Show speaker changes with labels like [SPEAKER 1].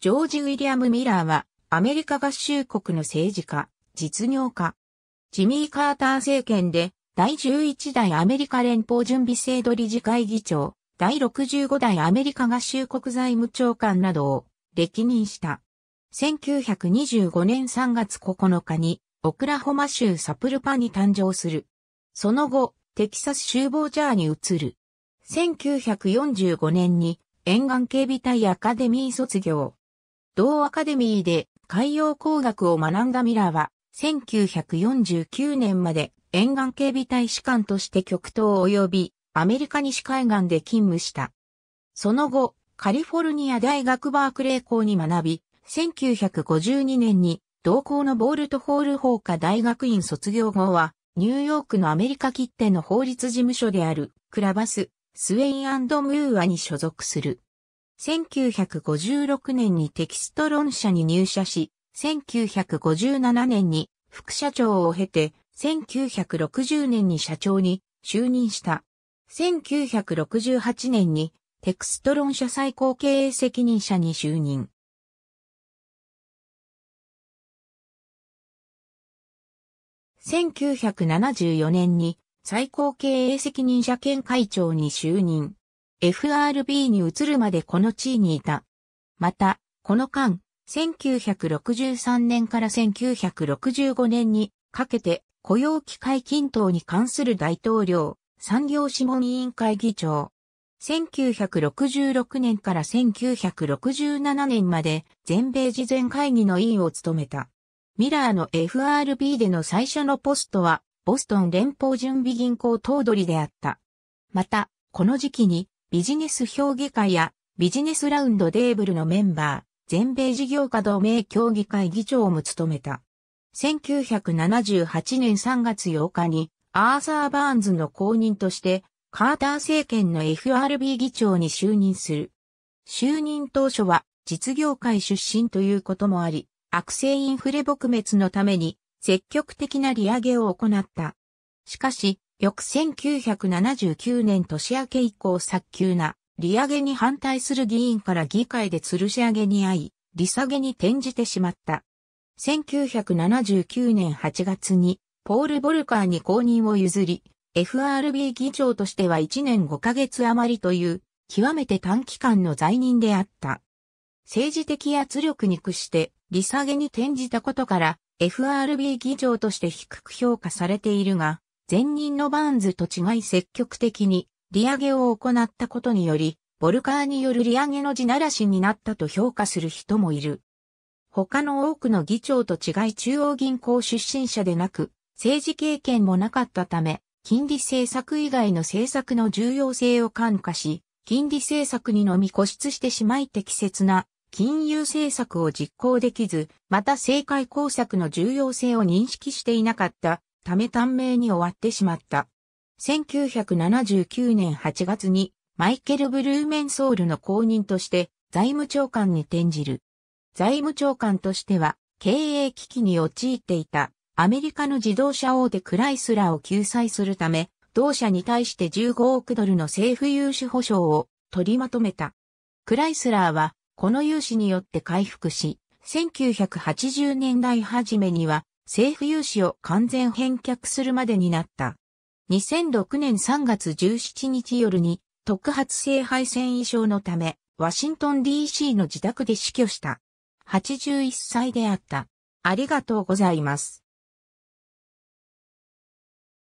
[SPEAKER 1] ジョージ・ウィリアム・ミラーは、アメリカ合衆国の政治家、実業家。ジミー・カーター政権で、第11代アメリカ連邦準備制度理事会議長、第65代アメリカ合衆国財務長官などを歴任した。1925年3月9日に、オクラホマ州サプルパに誕生する。その後、テキサス州ボージャーに移る。1945年に沿岸警備隊アカデミー卒業。同アカデミーで海洋工学を学んだミラーは、1949年まで沿岸警備大使館として極東及びアメリカ西海岸で勤務した。その後、カリフォルニア大学バークレー校に学び、1952年に同校のボールトホール法科大学院卒業後は、ニューヨークのアメリカ切手の法律事務所であるクラバス、スウェインムーアに所属する。1956年にテキスト論社に入社し、1957年に副社長を経て、1960年に社長に就任した。1968年にテクスト論社最高経営責任者に就任。1974年に最高経営責任者兼会長に就任。FRB に移るまでこの地位にいた。また、この間、1963年から1965年にかけて雇用機会均等に関する大統領、産業諮問委員会議長。1966年から1967年まで全米事前会議の委員を務めた。ミラーの FRB での最初のポストは、ボストン連邦準備銀行頭取であった。また、この時期にビジネス評議会やビジネスラウンドデーブルのメンバー、全米事業家同盟協議会議長も務めた。1978年3月8日にアーサー・バーンズの後任としてカーター政権の FRB 議長に就任する。就任当初は実業界出身ということもあり、悪性インフレ撲滅のために積極的な利上げを行った。しかし、翌1979年年明け以降早急な利上げに反対する議員から議会で吊るし上げに遭い、利下げに転じてしまった。1979年8月にポール・ボルカーに公認を譲り、FRB 議長としては1年5ヶ月余りという極めて短期間の在任であった。政治的圧力に屈して利下げに転じたことから FRB 議長として低く評価されているが、前任のバーンズと違い積極的に利上げを行ったことにより、ボルカーによる利上げの地ならしになったと評価する人もいる。他の多くの議長と違い中央銀行出身者でなく、政治経験もなかったため、金利政策以外の政策の重要性を感化し、金利政策にのみ固執してしまい適切な金融政策を実行できず、また政界工作の重要性を認識していなかったため短命に終わってしまった。1979年8月にマイケル・ブルーメンソールの後任として財務長官に転じる。財務長官としては経営危機に陥っていたアメリカの自動車大手クライスラーを救済するため、同社に対して15億ドルの政府融資保証を取りまとめた。クライスラーはこの融資によって回復し、1980年代初めには政府融資を完全返却するまでになった。2006年3月17日夜に特発性肺腺異症のため、ワシントン DC の自宅で死去した。81歳であった。ありがとうございます。